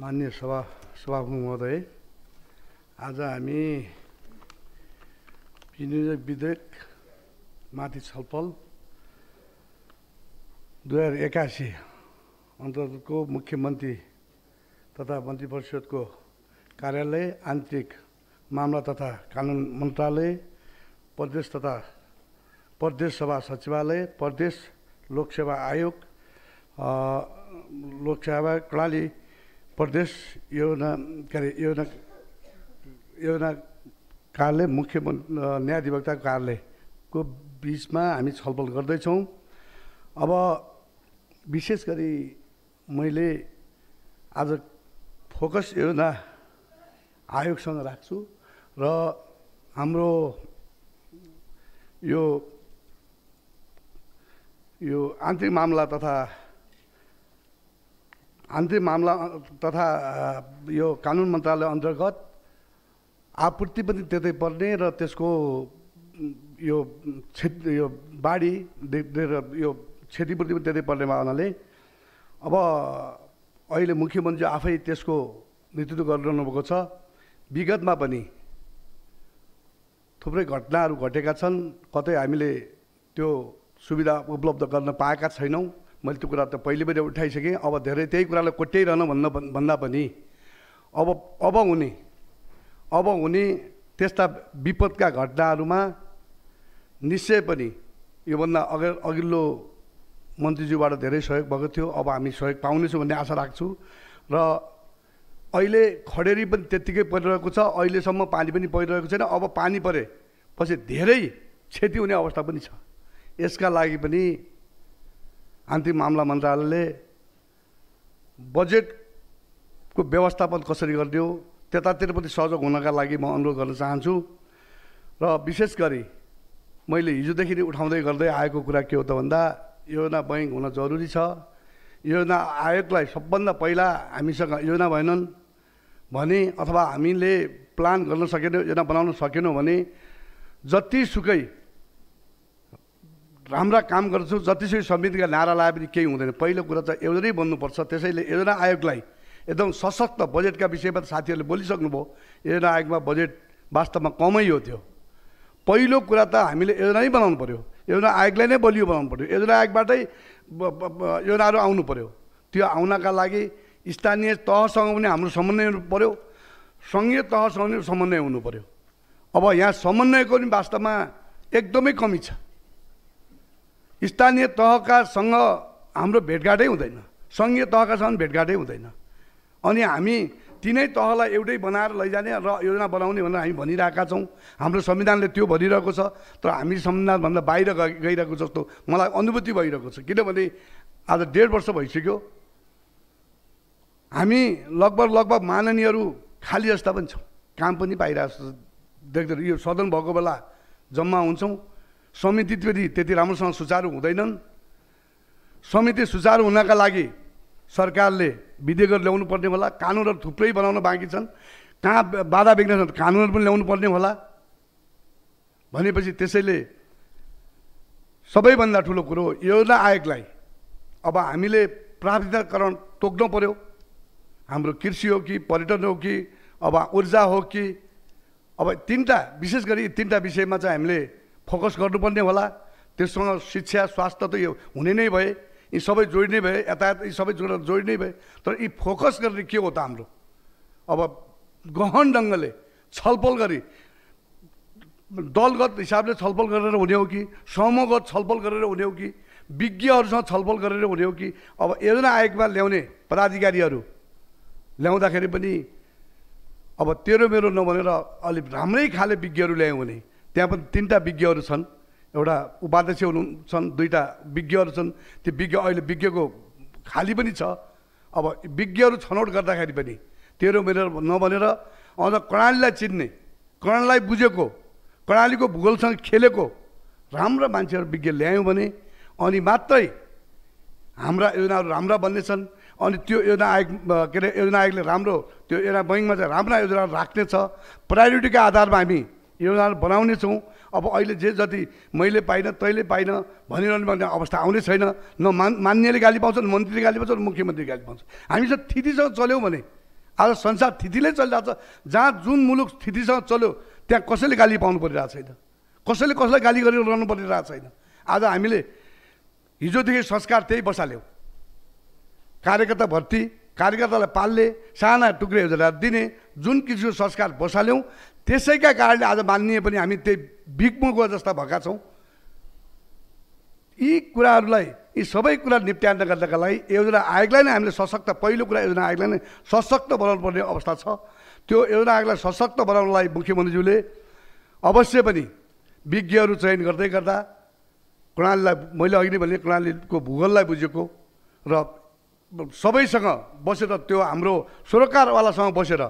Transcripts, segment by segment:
मान्य सभा सभापति महोदय आज हामी विनियोजक विधेयक छलफल दुई हजार एक्कासी अन्तर्गतको मुख्यमन्त्री तथा मन्त्री परिषदको कार्यालय आन्तरिक मामला तथा कानुन मन्त्रालय प्रदेश तथा प्रदेश सभा सचिवालय प्रदेश लोकसेवा आयोग लोकसेवा प्रणाली प्रदेश योजना योजना योजना कार्यालय मुख्य न्यायाधिवक्ताको कार्यालयको बिचमा हामी छलफल गर्दैछौँ अब विशेष गरी मैले आज फोकस योजना आयोगसँग राख्छु र हाम्रो यो यो आन्तरिक मामला तथा आन्तरिक मामला तथा यो कानुन मन्त्रालय अन्तर्गत आपूर्ति पनि त्यतै पर्ने र त्यसको यो क्षति यो बाढी देखेर यो क्षतिपूर्ति पनि त्यतै पर्ने भावनाले अब अहिले मुख्यमन्त्री आफै त्यसको नेतृत्व गरिरहनु भएको छ विगतमा पनि थुप्रै घटनाहरू घटेका छन् कतै हामीले त्यो सुविधा उपलब्ध गर्न पाएका छैनौँ मैले त्यो कुरा त पहिले पनि उठाइसकेँ अब धेरै त्यही कुरालाई कोट्याइरहन भन्न भन्दा पनि अब अब हुने अब हुने त्यस्ता विपदका घटनाहरूमा निश्चय पनि योभन्दा अग अघिल्लो मन्त्रीज्यूबाट धेरै सहयोग भएको थियो अब हामी सहयोग पाउनेछौँ भन्ने आशा राख्छु र अहिले खडेरी पनि त्यत्तिकै परिरहेको छ अहिलेसम्म पानी पनि परिरहेको छैन अब पानी परेपछि धेरै क्षति हुने अवस्था पनि छ यसका लागि पनि आन्तरिक मामला मन्त्रालयले बजेटको व्यवस्थापन कसरी गरिदियो त्यतातिर पनि सहयोग हुनका लागि म अनुरोध गर्न चाहन्छु र विशेष गरी मैले हिजोदेखि नै उठाउँदै गर्दै आएको कुरा के हो त भन्दा योजना बैङ्क हुन जरुरी छ योजना आयोगलाई सबभन्दा पहिला हामीसँग योजना भएनन् भने अथवा हामीले प्लान गर्न सकेनौँ योजना बनाउन सकेनौँ भने जतिसुकै राम्रा काम गर्छु जतिसुकै संविधानका नारा लगाए पनि केही हुँदैन पहिलो कुरा त एउटै बन्नुपर्छ त्यसैले योजना आयोगलाई एकदम सशक्त बजेटका विषयमा त साथीहरूले बोलिसक्नुभयो योजना आयोगमा बजेट वास्तवमा कमै हो त्यो पहिलो कुरा त हामीले योजना नै बनाउनु पऱ्यो योजना आयोगलाई नै बलियो बनाउनु पऱ्यो योजना आयोगबाटै योजनाहरू आउनु पऱ्यो त्यो आउनका लागि स्थानीय तहसँग पनि हाम्रो समन्वय हुनु पऱ्यो सङ्घीय तहसँग पनि समन्वय हुनु पऱ्यो अब यहाँ समन्वयको पनि वास्तवमा एकदमै कमी छ स्थानीय तहकासँग हाम्रो भेटघाटै हुँदैन सङ्घीय तहकासँग भेटघाटै हुँदैन अनि हामी तिनै तहलाई एउटै बनाएर लैजाने र योजना बनाउने भनेर हामी भनिरहेका छौँ हाम्रो संविधानले त्यो भनिरहेको छ तर हामी संविधानभन्दा बाहिर गइरहेको जस्तो मलाई अनुभूति भइरहेको छ किनभने आज डेढ वर्ष भइसक्यो हामी लगभग लगभग माननीयहरू खाली जस्ता पनि छौँ काम पनि पाइरहेको छ देख्दै यो सदन भएको बेला जम्मा हुन्छौँ समिति त्यति त्यति राम्रोसँग सुचारू हुँदैनन् समिति सुचारू हुनका लागि सरकारले विधेयकहरू ल्याउनु पर्ने होला कानुनहरू थुप्रै बनाउन बाँकी छन् कहाँ बाधा बिग्न छन् कानुनहरू पनि ल्याउनु पर्ने होला भनेपछि त्यसैले सबैभन्दा ठुलो कुरो योजना आयोगलाई अब हामीले प्राथमिकताकरण तोक्नु पर्यो हाम्रो कृषि हो कि पर्यटन हो कि अब ऊर्जा हो कि अब तिनवटा विशेष गरी तिनवटा विषयमा चाहिँ हामीले फोकस गर्नुपर्ने होला त्यससँग शिक्षा स्वास्थ्य त यो हुने नै भए यी सबै जोडिने भए यातायात यी सबै जोड जोडिने भए तर यी फोकस गर्ने के हो त हाम्रो अब गहन ढङ्गले छलफल गरी दलगत हिसाबले छलफल गरेर हुने हो कि समूहगत छलफल गरेर हुने हो कि विज्ञहरूसँग छलफल गरेर हुने हो कि अब योजना आयोगमा ल्याउने पदाधिकारीहरू ल्याउँदाखेरि पनि अब तेरो मेरो नभनेर अलिक राम्रै खाले विज्ञहरू ल्यायौँ भने त्यहाँ पनि तिनवटा विज्ञहरू छन् एउटा उपाध्यक्ष हुनु छन् दुईवटा विज्ञहरू छन् त्यो विज्ञ अहिले विज्ञको खाली पनि छ अब विज्ञहरू छनौट गर्दाखेरि पनि तेरो मेरो नबनेर अझ कर्णालीलाई चिन्ने कर्णालीलाई बुझेको कर्णालीको भूगोलसँग खेलेको राम्रा मान्छेहरू विज्ञ ल्यायौँ भने अनि मात्रै हाम्रा योजनाहरू राम्रा बन्नेछन् अनि त्यो योजना आयोग के अरे योजना आयोगले राम्रो त्यो योजना बैङ्कमा चाहिँ राम्रा योजनाहरू राख्नेछ प्रायोरिटीका आधारमा हामी योजना बनाउनेछौँ अब अहिले जे जति मैले पाइनँ तैँले पाइनँ भनिरहनु भनिरहनुपर्ने अवस्था आउने छैन न मान मान्यले गाली न मन्त्रीले गाली न मुख्यमन्त्रीले गाली पाउँछ हामी चाहिँ थितीसँग चल्यौँ भने आज संसार थितिले चलिरहेको छ जहाँ जुन मुलुक स्थितिसँग चल्यो त्यहाँ कसैले गाली पाउनु परिरहेको छैन कसैले कसैलाई गाली गरेर रहनु परिरहेको छैन आज हामीले हिजोदेखि संस्कार त्यही बसाल्यौँ कार्यकर्ता भर्ती कार्यकर्तालाई पाल्ने साना टुक्रे योजना दिने जुन किसिमको संस्कार बसाल्यौँ त्यसैका कारणले आज मानिए पनि हामी त्यही बिग्मुगो जस्ता भएका छौँ यी कुराहरूलाई यी सबै कुरा निप्ट्यान गर्नका लागि योजना आयोगलाई नै हामीले सशक्त पहिलो कुरा योजना आयोगलाई नै सशक्त बनाउनु पर्ने अवस्था छ त्यो योजना आयोगलाई सशक्त बनाउनलाई मुख्यमन्त्रीज्यूले अवश्य पनि विज्ञहरू चयन गर्दै गर्दा कर्णालीलाई मैले अघि नै भने कुणालीको भूगोललाई बुझेको र सबैसँग बसेर त्यो हाम्रो सुरक्षावालासँग बसेर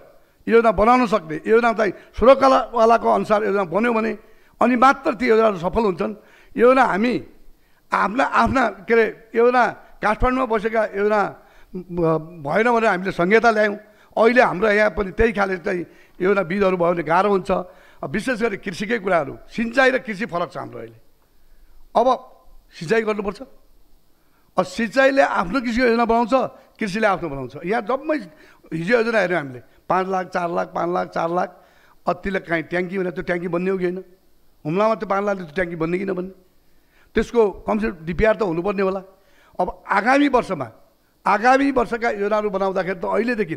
योजना बनाउन सक्ने योजना चाहिँ सुरक्षावालाको अनुसार योजना बन्यो भने अनि मात्र ती योजनाहरू सफल हुन्छन् योजना हामी आफ्ना आफ्ना के अरे योजना काठमाडौँमा बसेका योजना भएन भने हामीले संहिता ल्यायौँ अहिले हाम्रो यहाँ पनि त्यही खाले चाहिँ योजना बिजहरू भयो भने गाह्रो हुन्छ विशेष गरी कृषिकै कुराहरू सिँचाइ र कृषि फरक छ हाम्रो अहिले अब सिँचाइ गर्नुपर्छ सिँचाइले आफ्नो कृषि योजना बनाउँछ कृषिले आफ्नो बनाउँछ यहाँ जम्मै हिजो योजना हेऱ्यौँ हामीले पाँच लाख चार लाख पाँच लाख चार लाख अतिले काहीँ ट्याङ्की भने त्यो ट्याङ्की बन्ने हो कि होइन हुम्लामा त्यो पाँच लाखले त्यो ट्याङ्की बन्ने कि नबन्ने त्यसको कमसेकम डिपिआर त हुनुपर्ने होला अब आगामी वर्षमा आगामी वर्षका योजनाहरू बनाउँदाखेरि त अहिलेदेखि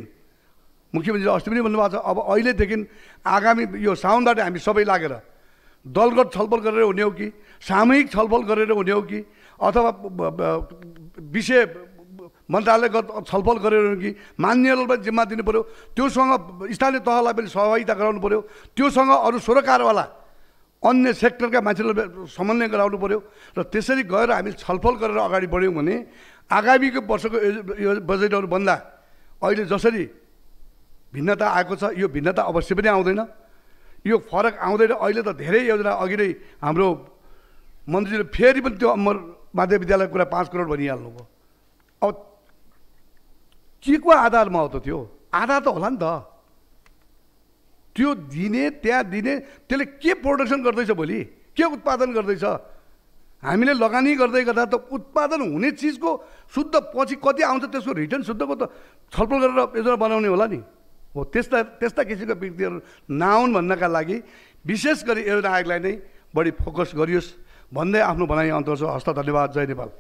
मुख्यमन्त्रीले अस्ति पनि भन्नुभएको छ अब अहिलेदेखि आगामी यो साउनबाट हामी सबै लागेर दलगत छलफल गरेर हुने हो कि सामूहिक छलफल गरेर हुने हो कि अथवा विषय मन्त्रालयगत छलफल गरेर कि मान्यहरूलाई पनि जिम्मा दिनु पऱ्यो त्योसँग स्थानीय तहलाई पनि सहभागिता गराउनु पऱ्यो त्योसँग अरू सरकारवाला अन्य सेक्टरका मान्छेहरूलाई समन्वय गराउनु पऱ्यो र त्यसरी गएर हामी छलफल गरेर अगाडि बढ्यौँ भने आगामीको वर्षको यो बजेटहरू भन्दा अहिले जसरी भिन्नता आएको छ यो भिन्नता अवश्य पनि आउँदैन यो फरक आउँदैन अहिले त धेरै योजना अघि नै हाम्रो मन्त्रीले फेरि पनि त्यो अमर माध्य विद्यालयको कुरा पाँच करोड भनिहाल्नु भयो अब को आधारमा हो त त्यो आधार त होला नि त त्यो दिने त्यहाँ दिने त्यसले के प्रोडक्सन गर्दैछ भोलि के उत्पादन गर्दैछ हामीले लगानी गर्दै गर्दा त उत्पादन हुने चिजको शुद्ध पछि कति आउँछ त्यसको रिटर्न शुद्धको त छलफल गरेर योजना बनाउने होला नि हो त्यस्ता त्यस्ता किसिमका व्यक्तिहरू नआउन् भन्नका लागि विशेष गरी योजना आयोगलाई नै बढी फोकस गरियोस् भन्दै आफ्नो भनाइ अन्तर हस्त धन्यवाद जय नेपाल